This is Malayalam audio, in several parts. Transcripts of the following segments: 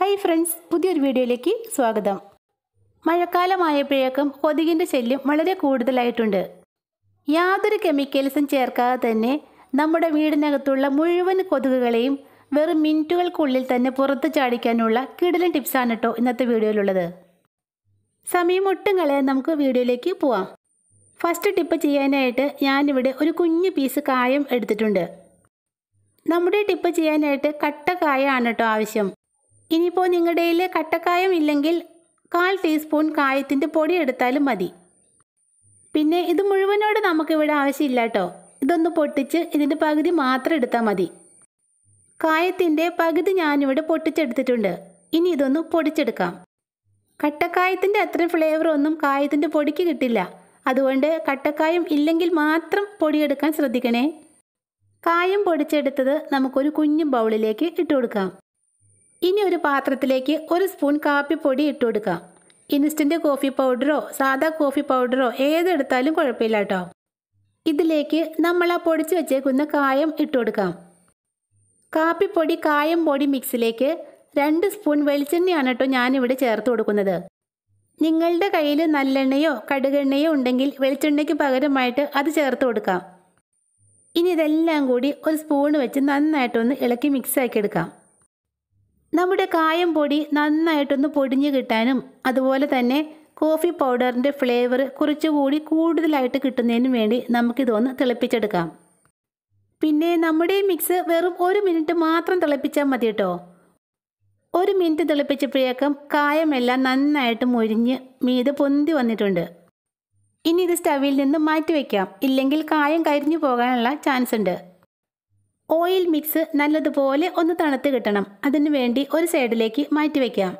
ഹായ് ഫ്രണ്ട്സ് പുതിയൊരു വീഡിയോയിലേക്ക് സ്വാഗതം മഴക്കാലമായപ്പോഴേക്കും കൊതുകിൻ്റെ ശല്യം വളരെ കൂടുതലായിട്ടുണ്ട് യാതൊരു കെമിക്കൽസും ചേർക്കാതെ തന്നെ നമ്മുടെ വീടിനകത്തുള്ള മുഴുവൻ കൊതുകുകളെയും വെറും മിനിറ്റുകൾക്കുള്ളിൽ തന്നെ പുറത്ത് ചാടിക്കാനുള്ള കിടലൻ ടിപ്സാണ് കേട്ടോ ഇന്നത്തെ വീഡിയോയിലുള്ളത് സമയം ഒട്ടും കളയാൻ നമുക്ക് വീഡിയോയിലേക്ക് പോവാം ഫസ്റ്റ് ടിപ്പ് ചെയ്യാനായിട്ട് ഞാനിവിടെ ഒരു കുഞ്ഞു പീസ് കായം എടുത്തിട്ടുണ്ട് നമ്മുടെ ടിപ്പ് ചെയ്യാനായിട്ട് കട്ട കായ ആണ് കേട്ടോ ആവശ്യം ഇനിയിപ്പോൾ നിങ്ങളുടെ കയ്യിൽ കട്ടക്കായം ഇല്ലെങ്കിൽ കാൽ ടീസ്പൂൺ കായത്തിൻ്റെ പൊടി എടുത്താലും മതി പിന്നെ ഇത് മുഴുവനോട് നമുക്കിവിടെ ആവശ്യമില്ല കേട്ടോ ഇതൊന്ന് പൊട്ടിച്ച് ഇതിൻ്റെ പകുതി മാത്രം എടുത്താൽ മതി കായത്തിൻ്റെ പകുതി ഞാനിവിടെ പൊട്ടിച്ചെടുത്തിട്ടുണ്ട് ഇനി ഇതൊന്ന് പൊടിച്ചെടുക്കാം കട്ടക്കായത്തിൻ്റെ അത്ര ഫ്ലേവർ ഒന്നും കായത്തിൻ്റെ പൊടിക്ക് കിട്ടില്ല അതുകൊണ്ട് കട്ടക്കായം ഇല്ലെങ്കിൽ മാത്രം പൊടിയെടുക്കാൻ ശ്രദ്ധിക്കണേ കായം പൊടിച്ചെടുത്തത് നമുക്കൊരു കുഞ്ഞു ബൗളിലേക്ക് ഇട്ടുകൊടുക്കാം കൊടുക്കാം ഇനി ഒരു പാത്രത്തിലേക്ക് ഒരു സ്പൂൺ കാപ്പിപ്പൊടി ഇട്ട് കൊടുക്കാം ഇൻസ്റ്റൻറ്റ് കോഫി പൗഡറോ സാദാ കോഫി പൗഡറോ ഏതെടുത്താലും കുഴപ്പമില്ല കേട്ടോ ഇതിലേക്ക് നമ്മൾ ആ പൊടിച്ച് വെച്ചേക്കുന്ന കായം ഇട്ട് കൊടുക്കാം കാപ്പിപ്പൊടി കായം പൊടി മിക്സിലേക്ക് രണ്ട് സ്പൂൺ വെളിച്ചെണ്ണയാണ് കേട്ടോ ഞാനിവിടെ ചേർത്ത് കൊടുക്കുന്നത് നിങ്ങളുടെ കയ്യിൽ നല്ലെണ്ണയോ കടുകെണ്ണയോ ഉണ്ടെങ്കിൽ വെളിച്ചെണ്ണയ്ക്ക് പകരമായിട്ട് അത് ചേർത്ത് കൊടുക്കാം ഇനി ഇതെല്ലാം കൂടി ഒരു സ്പൂൺ വെച്ച് നന്നായിട്ടൊന്ന് ഇളക്കി മിക്സ് ആക്കിയെടുക്കാം നമ്മുടെ കായം പൊടി നന്നായിട്ടൊന്ന് പൊടിഞ്ഞു കിട്ടാനും അതുപോലെ തന്നെ കോഫി പൗഡറിൻ്റെ ഫ്ലേവർ കുറച്ചുകൂടി കൂടുതലായിട്ട് കിട്ടുന്നതിനും വേണ്ടി നമുക്കിതൊന്ന് തിളപ്പിച്ചെടുക്കാം പിന്നെ നമ്മുടെ മിക്സ് വെറും ഒരു മിനിറ്റ് മാത്രം തിളപ്പിച്ചാൽ മതി കേട്ടോ ഒരു മിനിറ്റ് തിളപ്പിച്ചപ്പോഴേക്കും കായമെല്ലാം നന്നായിട്ട് മുരിഞ്ഞ് മീത് പൊന്തി വന്നിട്ടുണ്ട് ഇനി ഇത് സ്റ്റവിൽ നിന്ന് മാറ്റി വയ്ക്കാം ഇല്ലെങ്കിൽ കായം കരിഞ്ഞു പോകാനുള്ള ചാൻസ് ഉണ്ട് ഓയിൽ മിക്സ് നല്ലതുപോലെ ഒന്ന് തണുത്ത് കിട്ടണം അതിനു വേണ്ടി ഒരു സൈഡിലേക്ക് മാറ്റി വയ്ക്കാം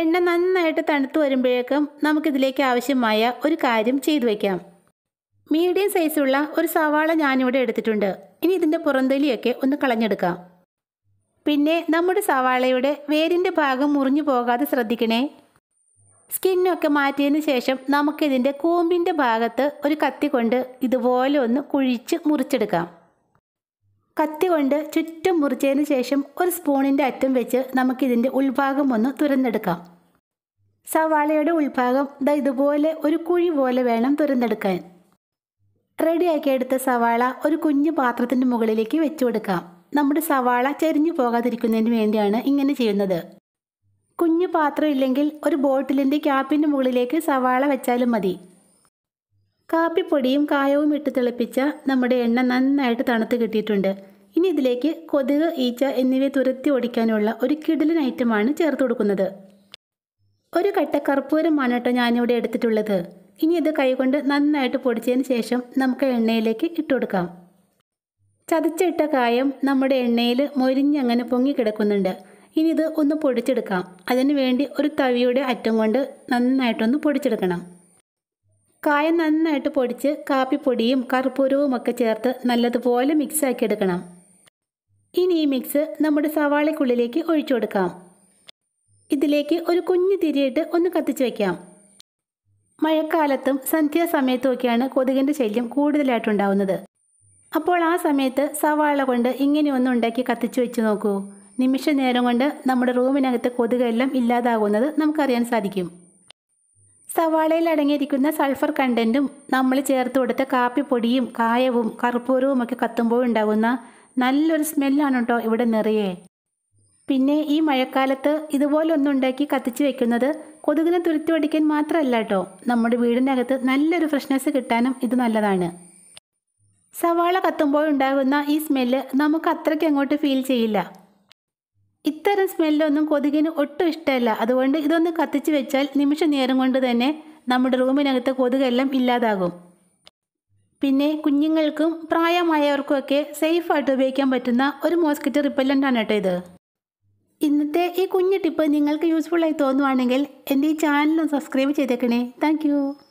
എണ്ണ നന്നായിട്ട് തണുത്ത് വരുമ്പോഴേക്കും നമുക്കിതിലേക്ക് ആവശ്യമായ ഒരു കാര്യം ചെയ്തു വയ്ക്കാം മീഡിയം സൈസുള്ള ഒരു സവാള ഞാനിവിടെ എടുത്തിട്ടുണ്ട് ഇനി ഇതിൻ്റെ പുറന്തൊലിയൊക്കെ ഒന്ന് കളഞ്ഞെടുക്കാം പിന്നെ നമ്മുടെ സവാളയുടെ വേരിൻ്റെ ഭാഗം മുറിഞ്ഞു പോകാതെ ശ്രദ്ധിക്കണേ സ്കിന്നൊക്കെ മാറ്റിയതിന് ശേഷം നമുക്കിതിൻ്റെ കൂമ്പിൻ്റെ ഭാഗത്ത് ഒരു കത്തി കൊണ്ട് ഇതുപോലെ ഒന്ന് കുഴിച്ച് മുറിച്ചെടുക്കാം കത്തി കൊണ്ട് ചുറ്റും മുറിച്ചതിന് ശേഷം ഒരു സ്പൂണിൻ്റെ അറ്റം വെച്ച് നമുക്കിതിൻ്റെ ഉൾഭാഗം ഒന്ന് തുരന്നെടുക്കാം സവാളയുടെ ഉൾഭാഗം ദാ ഇതുപോലെ ഒരു കുഴി പോലെ വേണം തുരന്നെടുക്കാൻ റെഡിയാക്കി എടുത്ത സവാള ഒരു കുഞ്ഞു പാത്രത്തിൻ്റെ മുകളിലേക്ക് വെച്ചു കൊടുക്കാം നമ്മുടെ സവാള ചെരിഞ്ഞു പോകാതിരിക്കുന്നതിന് വേണ്ടിയാണ് ഇങ്ങനെ ചെയ്യുന്നത് കുഞ്ഞു പാത്രം ഇല്ലെങ്കിൽ ഒരു ബോട്ടിലിൻ്റെ ക്യാപ്പിൻ്റെ മുകളിലേക്ക് സവാള വെച്ചാലും മതി കാപ്പിപ്പൊടിയും കായവും ഇട്ട് തിളപ്പിച്ച നമ്മുടെ എണ്ണ നന്നായിട്ട് തണുത്ത് കിട്ടിയിട്ടുണ്ട് ഇനി ഇതിലേക്ക് കൊതുക് ഈച്ച എന്നിവയെ തുരത്തി ഓടിക്കാനുള്ള ഒരു കിടലൻ ഐറ്റമാണ് ചേർത്ത് കൊടുക്കുന്നത് ഒരു കട്ട കർപ്പൂരമാണ് കേട്ടോ ഞാനിവിടെ എടുത്തിട്ടുള്ളത് ഇനി ഇത് കൈകൊണ്ട് നന്നായിട്ട് പൊടിച്ചതിന് ശേഷം നമുക്ക് എണ്ണയിലേക്ക് ഇട്ട് കൊടുക്കാം ചതച്ചിട്ട കായം നമ്മുടെ എണ്ണയിൽ മൊരിഞ്ഞങ്ങനെ പൊങ്ങിക്കിടക്കുന്നുണ്ട് ഇനി ഇത് ഒന്ന് പൊടിച്ചെടുക്കാം അതിനു വേണ്ടി ഒരു തവിയുടെ അറ്റം കൊണ്ട് നന്നായിട്ടൊന്ന് പൊടിച്ചെടുക്കണം കായ നന്നായിട്ട് പൊടിച്ച് കാപ്പിപ്പൊടിയും കർപ്പൂരവും ഒക്കെ ചേർത്ത് നല്ലതുപോലെ മിക്സാക്കി എടുക്കണം ഇനി ഈ മിക്സ് നമ്മുടെ സവാളയ്ക്കുള്ളിലേക്ക് ഒഴിച്ചു കൊടുക്കാം ഇതിലേക്ക് ഒരു കുഞ്ഞു തിരിയിട്ട് ഒന്ന് കത്തിച്ച് വയ്ക്കാം മഴക്കാലത്തും സന്ധ്യാസമയത്തുമൊക്കെയാണ് കൊതുകിൻ്റെ ശല്യം കൂടുതലായിട്ടുണ്ടാവുന്നത് അപ്പോൾ ആ സമയത്ത് സവാള കൊണ്ട് ഇങ്ങനെ ഒന്ന് ഉണ്ടാക്കി കത്തിച്ചു വെച്ച് നോക്കൂ നിമിഷ നേരം കൊണ്ട് നമ്മുടെ റൂമിനകത്ത് കൊതുകെല്ലാം ഇല്ലാതാകുന്നത് നമുക്കറിയാൻ സാധിക്കും സവാളയിൽ അടങ്ങിയിരിക്കുന്ന സൾഫർ കണ്ടൻറ്റും നമ്മൾ ചേർത്ത് കൊടുത്ത കാപ്പിപ്പൊടിയും കായവും കർപ്പൂരവും ഒക്കെ കത്തുമ്പോൾ ഉണ്ടാകുന്ന നല്ലൊരു സ്മെല്ലാണ് കേട്ടോ ഇവിടെ നിറയെ പിന്നെ ഈ മഴക്കാലത്ത് ഇതുപോലൊന്നും ഉണ്ടാക്കി കത്തിച്ച് വെക്കുന്നത് കൊതുകിനെ തുരുത്തി പഠിക്കാൻ മാത്രമല്ല കേട്ടോ നമ്മുടെ വീടിനകത്ത് നല്ലൊരു ഫ്രഷ്നെസ് കിട്ടാനും ഇത് നല്ലതാണ് സവാള കത്തുമ്പോൾ ഉണ്ടാകുന്ന ഈ സ്മെല്ല് നമുക്ക് അത്രയ്ക്ക് അങ്ങോട്ട് ഫീൽ ചെയ്യില്ല ഇത്തരം സ്മെല്ലൊന്നും കൊതുകിന് ഒട്ടും ഇഷ്ടമല്ല അതുകൊണ്ട് ഇതൊന്ന് കത്തിച്ച് വെച്ചാൽ നിമിഷ നേരം കൊണ്ട് തന്നെ നമ്മുടെ റൂമിനകത്ത് കൊതുകെല്ലാം ഇല്ലാതാകും പിന്നെ കുഞ്ഞുങ്ങൾക്കും പ്രായമായവർക്കുമൊക്കെ സേഫായിട്ട് ഉപയോഗിക്കാൻ പറ്റുന്ന ഒരു മോസ്കിറ്റോ റിപ്പല്ലൻ്റാണ് കേട്ടോ ഇത് ഇന്നത്തെ ഈ കുഞ്ഞു ടിപ്പ് നിങ്ങൾക്ക് യൂസ്ഫുള്ളായി തോന്നുവാണെങ്കിൽ എൻ്റെ ഈ ചാനൽ സബ്സ്ക്രൈബ് ചെയ്തേക്കണേ താങ്ക്